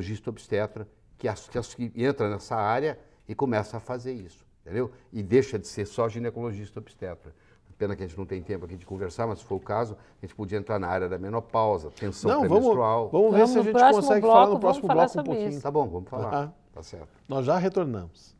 ginecologista obstetra que, que, entra nessa área e começa a fazer isso, entendeu? E deixa de ser só ginecologista obstetra. Pena que a gente não tem tempo aqui de conversar, mas se for o caso, a gente podia entrar na área da menopausa, tensão não, menstrual Vamos, vamos ver vamos se a gente consegue bloco, falar no próximo bloco um pouquinho. Isso. Tá bom, vamos falar. Ah. tá certo. Nós já retornamos.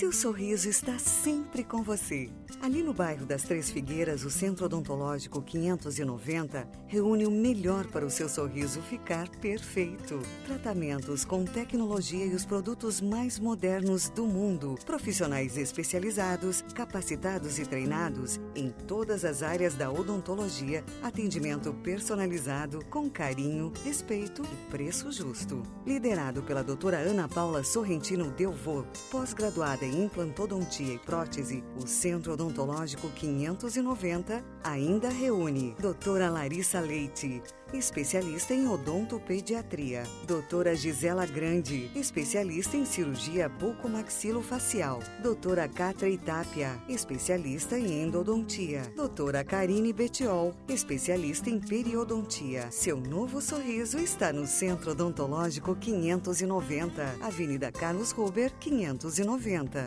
Seu sorriso está sempre com você. Ali no bairro das Três Figueiras, o Centro Odontológico 590 reúne o melhor para o seu sorriso ficar perfeito. Tratamentos com tecnologia e os produtos mais modernos do mundo. Profissionais especializados, capacitados e treinados em todas as áreas da odontologia. Atendimento personalizado, com carinho, respeito e preço justo. Liderado pela doutora Ana Paula Sorrentino Delvaux, pós-graduada em implantodontia e prótese, o Centro Odontológico 590 ainda reúne Doutora Larissa Leite, especialista em odontopediatria, Doutora Gisela Grande, especialista em cirurgia bucomaxilofacial, Doutora Catra Itápia, especialista em endodontia, Doutora Karine Betiol, especialista em periodontia. Seu novo sorriso está no Centro Odontológico 590, Avenida Carlos Ruber, 590.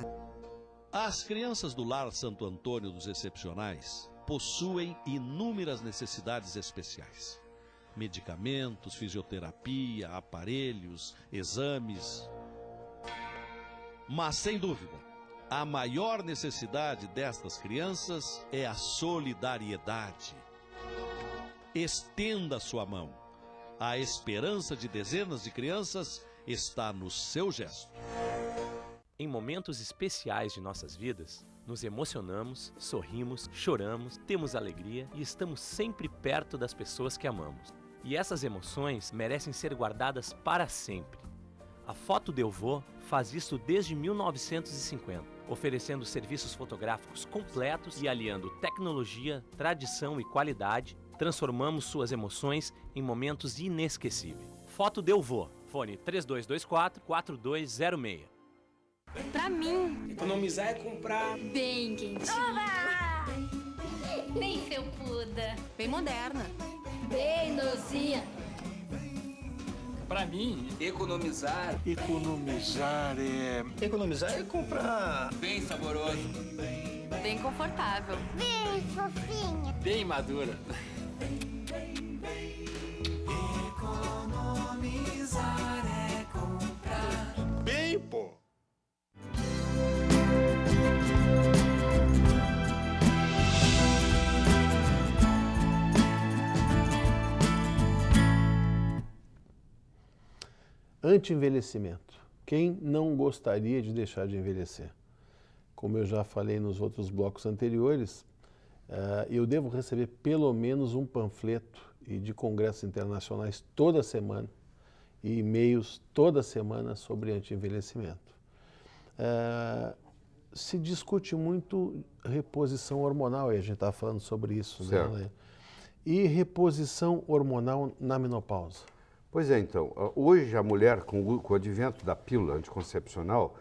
As crianças do Lar Santo Antônio dos Excepcionais possuem inúmeras necessidades especiais: medicamentos, fisioterapia, aparelhos, exames. Mas, sem dúvida, a maior necessidade destas crianças é a solidariedade. Estenda sua mão. A esperança de dezenas de crianças está no seu gesto. Em momentos especiais de nossas vidas, nos emocionamos, sorrimos, choramos, temos alegria e estamos sempre perto das pessoas que amamos. E essas emoções merecem ser guardadas para sempre. A Foto de Vô faz isso desde 1950, oferecendo serviços fotográficos completos e aliando tecnologia, tradição e qualidade, transformamos suas emoções em momentos inesquecíveis. Foto de Vô, fone 3224 4206. Pra mim. Economizar é comprar. Bem quentinho. Oba! Bem felpuda. Bem moderna. Bem nozinha. Pra mim, economizar. Economizar é. Economizar é comprar. Bem saboroso. Bem confortável. Bem fofinha. Bem madura. Anti-envelhecimento. Quem não gostaria de deixar de envelhecer? Como eu já falei nos outros blocos anteriores, eh, eu devo receber pelo menos um panfleto e de congressos internacionais toda semana e e-mails toda semana sobre anti-envelhecimento. Eh, se discute muito reposição hormonal, e a gente estava tá falando sobre isso, né? E reposição hormonal na menopausa. Pois é, então. Hoje, a mulher, com o, com o advento da pílula anticoncepcional,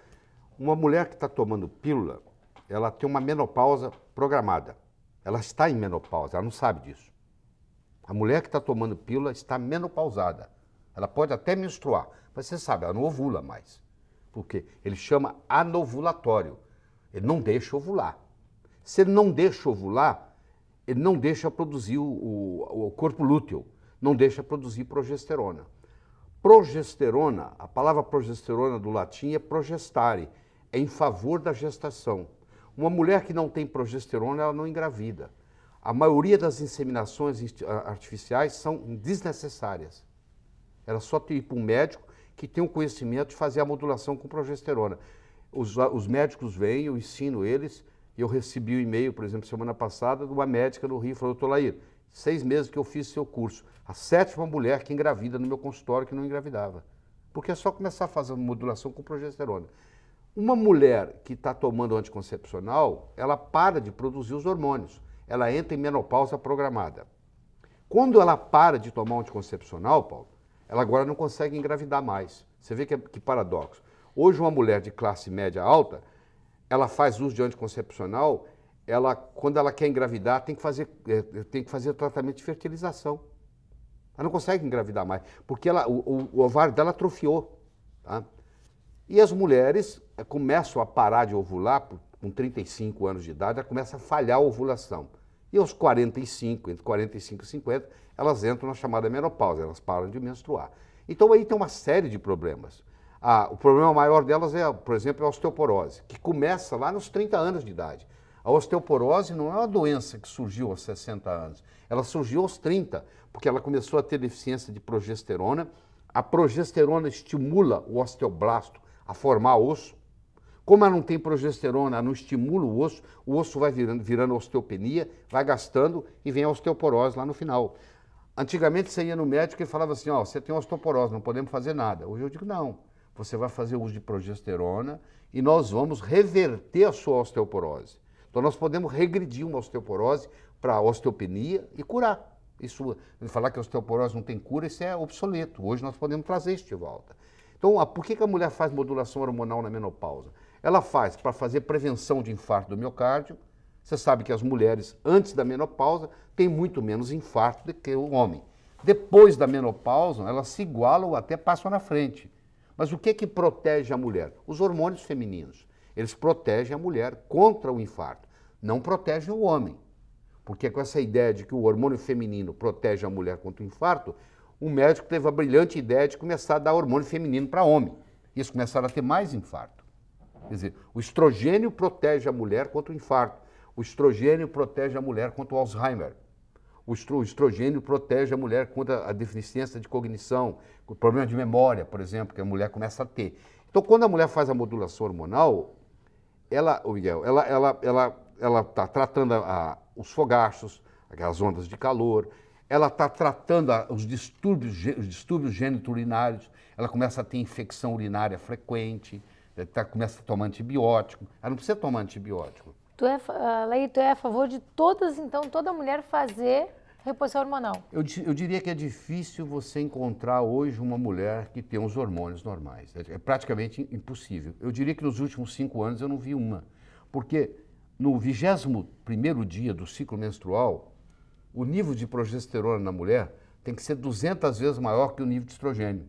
uma mulher que está tomando pílula, ela tem uma menopausa programada. Ela está em menopausa, ela não sabe disso. A mulher que está tomando pílula está menopausada. Ela pode até menstruar, mas você sabe, ela não ovula mais. Porque ele chama anovulatório. Ele não deixa ovular. Se ele não deixa ovular, ele não deixa produzir o, o, o corpo lúteo não deixa produzir progesterona. Progesterona, a palavra progesterona do latim é progestare, é em favor da gestação. Uma mulher que não tem progesterona, ela não engravida. A maioria das inseminações artificiais são desnecessárias. Era só ir para um médico que tem o conhecimento de fazer a modulação com progesterona. Os, os médicos vêm, eu ensino eles. Eu recebi um e-mail, por exemplo, semana passada, de uma médica no Rio, falou, doutor Lair, seis meses que eu fiz seu curso, a sétima mulher que engravida no meu consultório que não engravidava. Porque é só começar a fazer modulação com progesterona. Uma mulher que está tomando anticoncepcional, ela para de produzir os hormônios. Ela entra em menopausa programada. Quando ela para de tomar anticoncepcional, Paulo, ela agora não consegue engravidar mais. Você vê que, é, que paradoxo. Hoje, uma mulher de classe média alta, ela faz uso de anticoncepcional, ela, quando ela quer engravidar, tem que fazer, é, é, tem que fazer tratamento de fertilização. Ela não consegue engravidar mais, porque ela, o, o ovário dela atrofiou. Tá? E as mulheres é, começam a parar de ovular com 35 anos de idade, ela começa a falhar a ovulação. E aos 45, entre 45 e 50, elas entram na chamada menopausa, elas param de menstruar. Então aí tem uma série de problemas. Ah, o problema maior delas é, por exemplo, a osteoporose, que começa lá nos 30 anos de idade. A osteoporose não é uma doença que surgiu aos 60 anos, ela surgiu aos 30, porque ela começou a ter deficiência de progesterona. A progesterona estimula o osteoblasto a formar osso. Como ela não tem progesterona, ela não estimula o osso, o osso vai virando, virando osteopenia, vai gastando e vem a osteoporose lá no final. Antigamente você ia no médico e falava assim: Ó, oh, você tem osteoporose, não podemos fazer nada. Hoje eu digo: não, você vai fazer uso de progesterona e nós vamos reverter a sua osteoporose. Então nós podemos regredir uma osteoporose para osteopenia e curar. Isso, falar que a osteoporose não tem cura, isso é obsoleto. Hoje nós podemos trazer isso de volta. Então, a, por que, que a mulher faz modulação hormonal na menopausa? Ela faz para fazer prevenção de infarto do miocárdio. Você sabe que as mulheres, antes da menopausa, têm muito menos infarto do que o homem. Depois da menopausa, elas se igualam ou até passam na frente. Mas o que, que protege a mulher? Os hormônios femininos. Eles protegem a mulher contra o infarto, não protegem o homem. Porque é com essa ideia de que o hormônio feminino protege a mulher contra o infarto, um médico teve a brilhante ideia de começar a dar hormônio feminino para homem. Isso começaram a ter mais infarto. Quer dizer, o estrogênio protege a mulher contra o infarto. O estrogênio protege a mulher contra o Alzheimer. O estrogênio protege a mulher contra a deficiência de cognição, o problema de memória, por exemplo, que a mulher começa a ter. Então, quando a mulher faz a modulação hormonal, ela, o Miguel, ela ela ela ela está tratando a, os fogachos aquelas ondas de calor, ela está tratando a, os distúrbios os distúrbios geniturinários, ela começa a ter infecção urinária frequente, né, tá, começa a tomar antibiótico. Ela não precisa tomar antibiótico. Tu é, ah, Leí, tu é a favor de todas, então, toda mulher fazer Reposição hormonal. Eu, eu diria que é difícil você encontrar hoje uma mulher que tem os hormônios normais. É, é praticamente impossível. Eu diria que nos últimos cinco anos eu não vi uma. Porque no 21 dia do ciclo menstrual, o nível de progesterona na mulher tem que ser 200 vezes maior que o nível de estrogênio.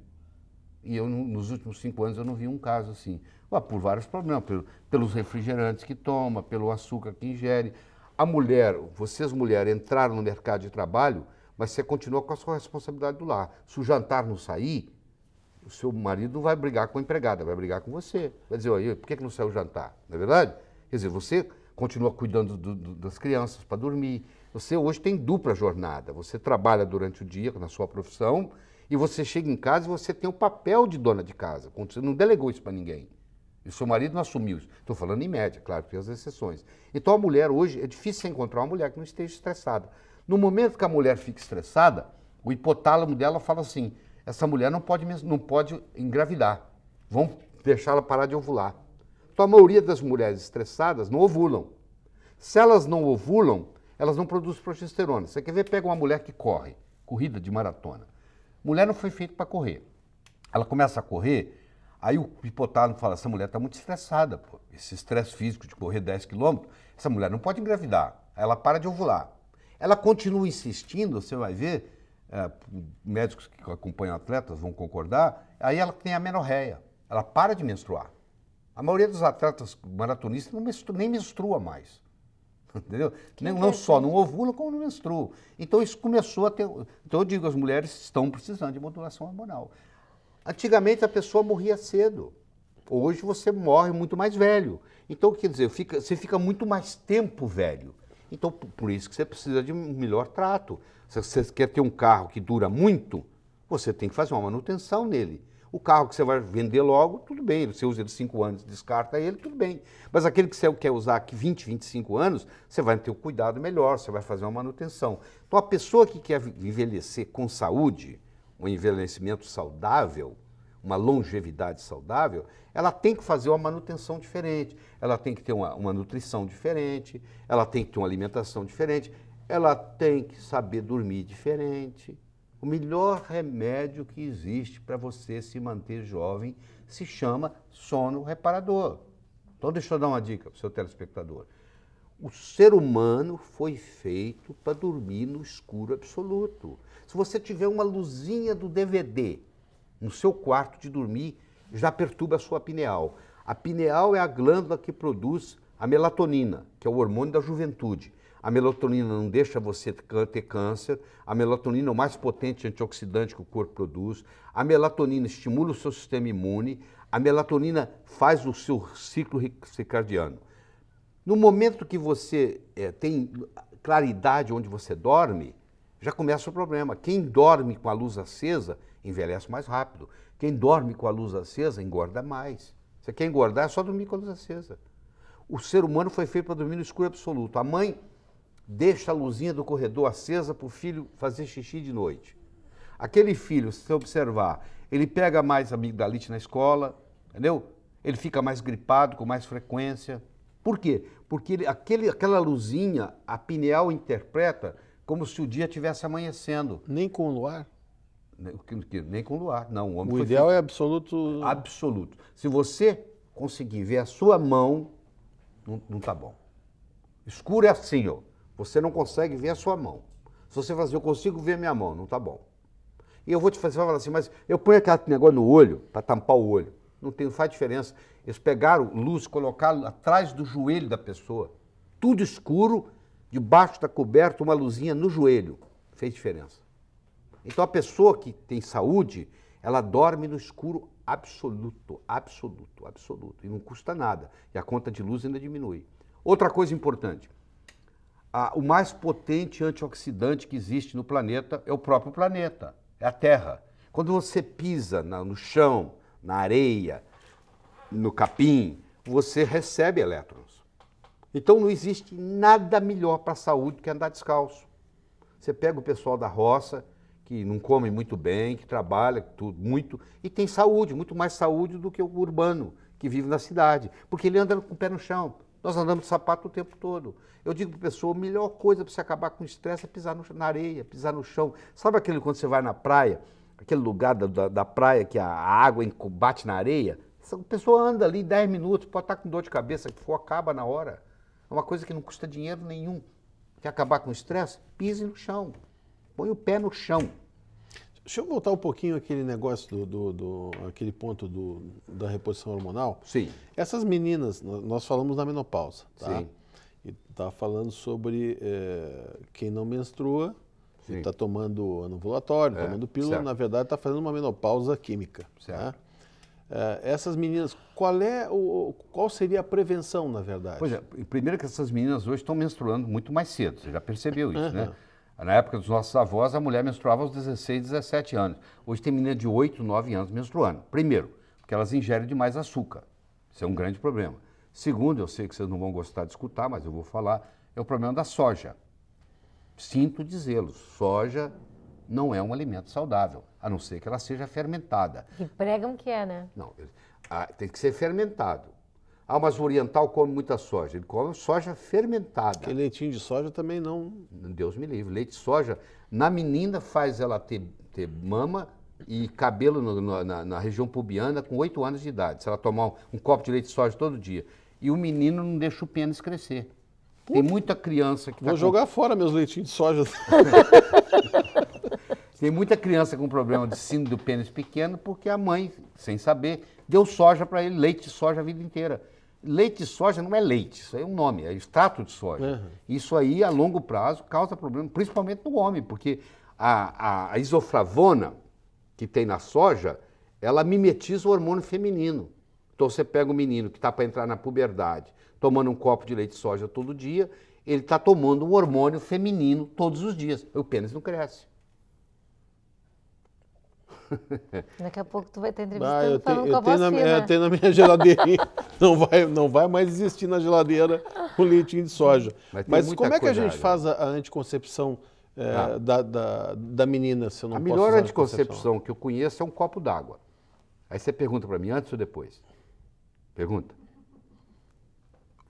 E eu, nos últimos cinco anos, eu não vi um caso assim. Ué, ah, por vários problemas, pelo, pelos refrigerantes que toma, pelo açúcar que ingere, a mulher, vocês mulheres entraram no mercado de trabalho, mas você continua com a sua responsabilidade do lar. Se o jantar não sair, o seu marido não vai brigar com a empregada, vai brigar com você. Vai dizer, aí, por que não saiu o jantar? Não é verdade? Quer dizer, você continua cuidando do, do, das crianças para dormir. Você hoje tem dupla jornada. Você trabalha durante o dia na sua profissão e você chega em casa e você tem o papel de dona de casa. Você não delegou isso para ninguém. E seu marido não assumiu isso. Estou falando em média, claro, tem as exceções. Então a mulher hoje, é difícil encontrar uma mulher que não esteja estressada. No momento que a mulher fica estressada, o hipotálamo dela fala assim: essa mulher não pode, não pode engravidar, vão deixá-la parar de ovular. Então a maioria das mulheres estressadas não ovulam. Se elas não ovulam, elas não produzem progesterona. Você quer ver? Pega uma mulher que corre, corrida de maratona. Mulher não foi feita para correr. Ela começa a correr, Aí o hipotálamo fala, essa mulher está muito estressada, pô. esse estresse físico de correr 10 quilômetros, essa mulher não pode engravidar, ela para de ovular. Ela continua insistindo, você vai ver, é, médicos que acompanham atletas vão concordar, aí ela tem a menorreia, ela para de menstruar. A maioria dos atletas maratonistas não menstrua, nem menstrua mais. Entendeu? Nem, não só não ovula, como não menstrua. Então isso começou a ter. Então eu digo, as mulheres estão precisando de modulação hormonal. Antigamente a pessoa morria cedo. Hoje você morre muito mais velho. Então, quer dizer, fica, você fica muito mais tempo velho. Então, por isso que você precisa de um melhor trato. Se você quer ter um carro que dura muito, você tem que fazer uma manutenção nele. O carro que você vai vender logo, tudo bem, você usa ele 5 anos, descarta ele, tudo bem. Mas aquele que você quer usar aqui 20, 25 anos, você vai ter um cuidado melhor, você vai fazer uma manutenção. Então, a pessoa que quer envelhecer com saúde, um envelhecimento saudável, uma longevidade saudável, ela tem que fazer uma manutenção diferente, ela tem que ter uma, uma nutrição diferente, ela tem que ter uma alimentação diferente, ela tem que saber dormir diferente. O melhor remédio que existe para você se manter jovem se chama sono reparador. Então, deixa eu dar uma dica para o seu telespectador. O ser humano foi feito para dormir no escuro absoluto. Se você tiver uma luzinha do DVD no seu quarto de dormir, já perturba a sua pineal. A pineal é a glândula que produz a melatonina, que é o hormônio da juventude. A melatonina não deixa você ter câncer, a melatonina é o mais potente antioxidante que o corpo produz, a melatonina estimula o seu sistema imune, a melatonina faz o seu ciclo circadiano. No momento que você é, tem claridade onde você dorme, já começa o problema. Quem dorme com a luz acesa envelhece mais rápido. Quem dorme com a luz acesa engorda mais. Você quer engordar, é só dormir com a luz acesa. O ser humano foi feito para dormir no escuro absoluto. A mãe deixa a luzinha do corredor acesa para o filho fazer xixi de noite. Aquele filho, se você observar, ele pega mais amigdalite na escola, entendeu? Ele fica mais gripado com mais frequência. Por quê? Porque ele, aquele, aquela luzinha, a pineal interpreta como se o dia estivesse amanhecendo. Nem com o luar? Né, Nem com o luar, não. O, o ideal feito. é absoluto. Absoluto. Se você conseguir ver a sua mão, não, está tá bom. Escuro é assim, ó. Você não consegue ver a sua mão. Se você fazer, eu consigo ver minha mão, não tá bom. E eu vou te fazer, você vai falar assim, mas eu ponho aquele negócio no olho, para tampar o olho não, tem, faz diferença. Eles pegaram luz, colocaram atrás do joelho da pessoa, tudo escuro, debaixo da coberta, uma luzinha no joelho. Fez diferença. Então a pessoa que tem saúde, ela dorme no escuro absoluto, absoluto, absoluto. E não custa nada. E a conta de luz ainda diminui. Outra coisa importante: a, o mais potente antioxidante que existe no planeta é o próprio planeta, é a Terra. Quando você pisa na, no chão, na areia, no capim, você recebe elétrons. Então não existe nada melhor para a saúde do que andar descalço. Você pega o pessoal da roça, que não come muito bem, que trabalha tudo, muito, e tem saúde, muito mais saúde do que o urbano, que vive na cidade, porque ele anda com o pé no chão. Nós andamos de sapato o tempo todo. Eu digo para a pessoa, a melhor coisa para você acabar com o estresse é pisar no, na areia, pisar no chão. Sabe aquele quando você vai na praia aquele lugar da, da, da praia que a água bate na areia, essa pessoa anda ali 10 minutos, pode estar tá com dor de cabeça, que for, acaba na hora. É uma coisa que não custa dinheiro nenhum. Quer acabar com o estresse? Pise no chão. Põe o pé no chão. Deixa eu voltar um pouquinho aquele negócio do, do, do, aquele ponto do, da reposição hormonal. Sim. Essas meninas, nós falamos da menopausa, tá? Sim. E tá falando sobre é, quem não menstrua Sim. Ele está tomando anovulatório, é, tomando pílula, certo. na verdade está fazendo uma menopausa química. Né? Certo. É, essas meninas, qual é o, qual seria a prevenção, na verdade? Pois é, primeiro que essas meninas hoje estão menstruando muito mais cedo, você já percebeu isso, uhum. né? Na época dos nossos avós, a mulher menstruava aos 16, 17 anos. Hoje tem menina de 8, 9 anos menstruando. Primeiro, porque elas ingerem demais açúcar. Isso é um grande problema. Segundo, eu sei que vocês não vão gostar de escutar, mas eu vou falar, é o problema da soja. Sinto dizê-los, soja não é um alimento saudável, a não ser que ela seja fermentada. E pregam que é, né? Não, ah, tem que ser fermentado. Ah, mas o oriental come muita soja. Ele come soja fermentada. que leitinho de soja também não. Deus me livre. Leite de soja, na menina, faz ela ter, ter mama e cabelo no, no, na, na, região pubiana com 8 anos de idade. Se ela tomar um, um copo de leite de soja todo dia. E o menino não deixa o pênis crescer. Puta, Tem muita criança que tá Vou tá jogar com... fora meus leitinhos de soja. Tem muita criança com problema de síndrome do pênis pequeno porque a mãe, sem saber, deu soja para ele, leite de soja a vida inteira. Leite de soja não é leite, isso aí é um nome, é extrato de soja. Uhum. Isso aí, a longo prazo, causa problema, principalmente no homem, porque a, a, a isoflavona que tem na soja, ela mimetiza o hormônio feminino. Então você pega um menino que está para entrar na puberdade, tomando um copo de leite de soja todo dia, ele está tomando um hormônio feminino todos os dias. O pênis não cresce. Daqui a pouco tu vai ter entrevista ah, eu tenho, eu tenho, na, eu tenho na, minha geladeira. não, vai, não vai mais existir na geladeira o leitinho de soja. Mas, Mas como é que a gente faz a, a anticoncepção é, ah. da, da, da, menina, se eu não A melhor anticoncepção que eu conheço é um copo d'água. Aí você pergunta para mim, antes ou depois? Pergunta.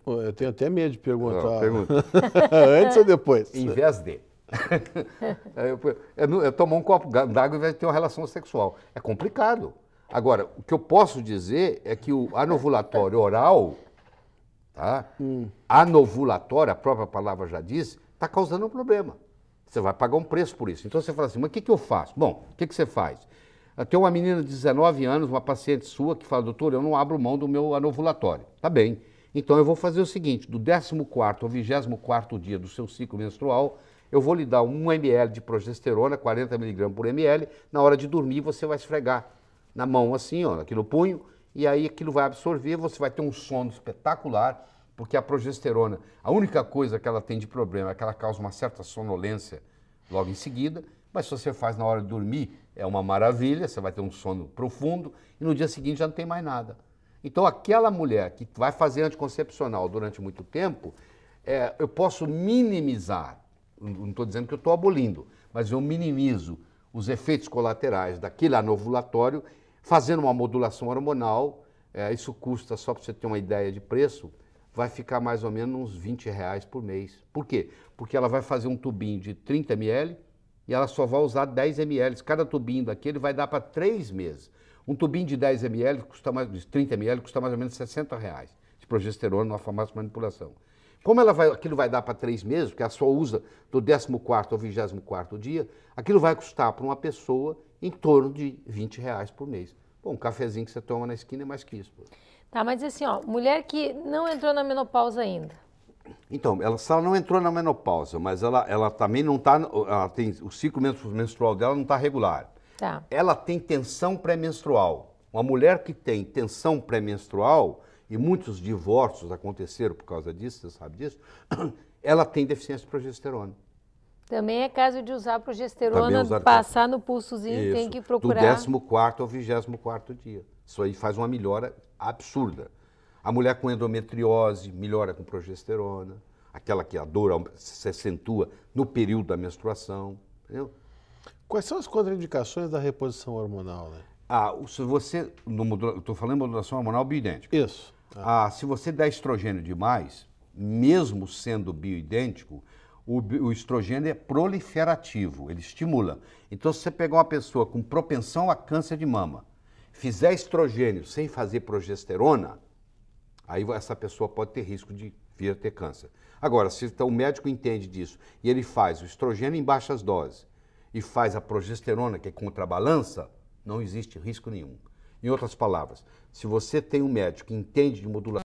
Eu tenho até medo de perguntar. Não, pergunta. Antes ou depois? Em vez de. é, é, tomar um copo d'água e invés de ter uma relação sexual. É complicado. Agora, o que eu posso dizer é que o anovulatório oral, tá? Hum. anovulatório, a própria palavra já diz, está causando um problema. Você vai pagar um preço por isso. Então você fala assim, mas o que, que eu faço? Bom, o que, que você faz? Tem uma menina de 19 anos, uma paciente sua, que fala, doutor, eu não abro mão do meu anovulatório. Tá bem. Então eu vou fazer o seguinte, do 14 ao 24 dia do seu ciclo menstrual, eu vou lhe dar 1 ml de progesterona, 40 mg por ml, na hora de dormir você vai esfregar na mão assim, ó, aqui no punho, e aí aquilo vai absorver, você vai ter um sono espetacular, porque a progesterona, a única coisa que ela tem de problema é que ela causa uma certa sonolência logo em seguida, mas se você faz na hora de dormir, é uma maravilha, você vai ter um sono profundo e no dia seguinte já não tem mais nada. Então, aquela mulher que vai fazer anticoncepcional durante muito tempo, é, eu posso minimizar, não estou dizendo que eu estou abolindo, mas eu minimizo os efeitos colaterais daquele anovulatório fazendo uma modulação hormonal. É, isso custa, só para você ter uma ideia de preço, vai ficar mais ou menos uns 20 reais por mês. Por quê? Porque ela vai fazer um tubinho de 30 ml, e ela só vai usar 10 ml. Cada tubinho daquele vai dar para três meses. Um tubinho de 10 ml, custa mais, de 30 ml, custa mais ou menos 60 reais de progesterona numa farmácia de manipulação. Como ela vai, aquilo vai dar para três meses, porque ela só usa do 14 ao 24 dia, aquilo vai custar para uma pessoa em torno de 20 reais por mês. Bom, um cafezinho que você toma na esquina é mais que isso. Tá, mas assim, ó, mulher que não entrou na menopausa ainda, então, ela, ela não entrou na menopausa, mas ela, ela também não está. O ciclo menstrual dela não está regular. Tá. Ela tem tensão pré-menstrual. Uma mulher que tem tensão pré-menstrual, e muitos divórcios aconteceram por causa disso, você sabe disso, ela tem deficiência de progesterona. Também é caso de usar progesterona, é usar passar no pulsozinho, Isso. tem que procurar. Do 14 ao 24 dia. Isso aí faz uma melhora absurda. A mulher com endometriose melhora com progesterona, aquela que a dor se acentua no período da menstruação. Entendeu? Quais são as contraindicações da reposição hormonal? Né? Ah, se você. Estou falando de modulação hormonal bioidêntica. Isso. Ah. ah. se você dá estrogênio demais, mesmo sendo bioidêntico, o, o estrogênio é proliferativo, ele estimula. Então, se você pegar uma pessoa com propensão a câncer de mama, fizer estrogênio sem fazer progesterona, Aí essa pessoa pode ter risco de vir a ter câncer. Agora, se então o médico entende disso e ele faz o estrogênio em baixas doses e faz a progesterona, que é contrabalança, não existe risco nenhum. Em outras palavras, se você tem um médico que entende de modulação,